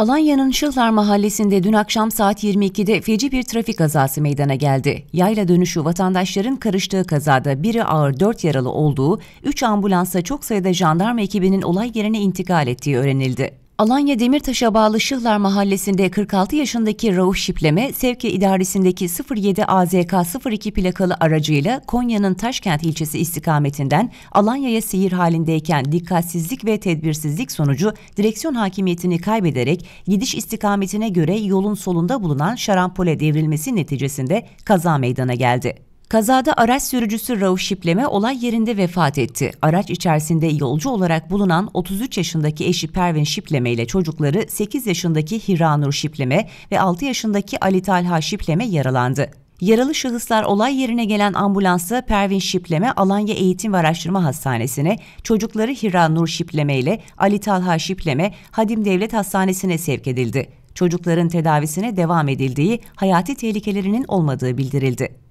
Alanya'nın Şıhlar Mahallesi'nde dün akşam saat 22'de feci bir trafik kazası meydana geldi. Yayla dönüşü vatandaşların karıştığı kazada biri ağır 4 yaralı olduğu, 3 ambulansa çok sayıda jandarma ekibinin olay yerine intikal ettiği öğrenildi. Alanya Demirtaş'a bağlı Şıhlar Mahallesi'nde 46 yaşındaki Rauf Şipleme, Sevki İdaresi'ndeki 07 AZK 02 plakalı aracıyla Konya'nın Taşkent ilçesi istikametinden Alanya'ya seyir halindeyken dikkatsizlik ve tedbirsizlik sonucu direksiyon hakimiyetini kaybederek gidiş istikametine göre yolun solunda bulunan şarampole devrilmesi neticesinde kaza meydana geldi. Kazada araç sürücüsü Rauf Şipleme olay yerinde vefat etti. Araç içerisinde yolcu olarak bulunan 33 yaşındaki eşi Pervin Şipleme ile çocukları 8 yaşındaki Hiranur Şipleme ve 6 yaşındaki Ali Talha Şipleme yaralandı. Yaralı şahıslar olay yerine gelen ambulansla Pervin Şipleme Alanya Eğitim ve Araştırma Hastanesi'ne, çocukları Hiran Nur Şipleme ile Ali Talha Şipleme Hadim Devlet Hastanesi'ne sevk edildi. Çocukların tedavisine devam edildiği, hayati tehlikelerinin olmadığı bildirildi.